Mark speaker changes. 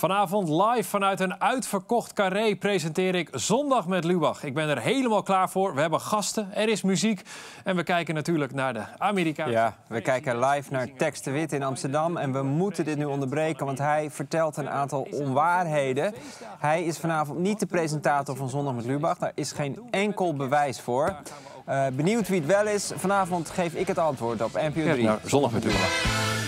Speaker 1: Vanavond live vanuit een uitverkocht carré presenteer ik Zondag met Lubach. Ik ben er helemaal klaar voor. We hebben gasten, er is muziek en we kijken natuurlijk naar de Amerikaanse... Ja, we kijken
Speaker 2: live naar Tex de Wit in Amsterdam en we moeten dit nu onderbreken, want hij vertelt een aantal onwaarheden. Hij is vanavond niet de presentator van Zondag met Lubach. Daar is geen enkel bewijs voor. Eh, benieuwd wie het wel is? Vanavond geef ik het antwoord op NPO 3. Ja, nou, zondag
Speaker 3: met Lubach.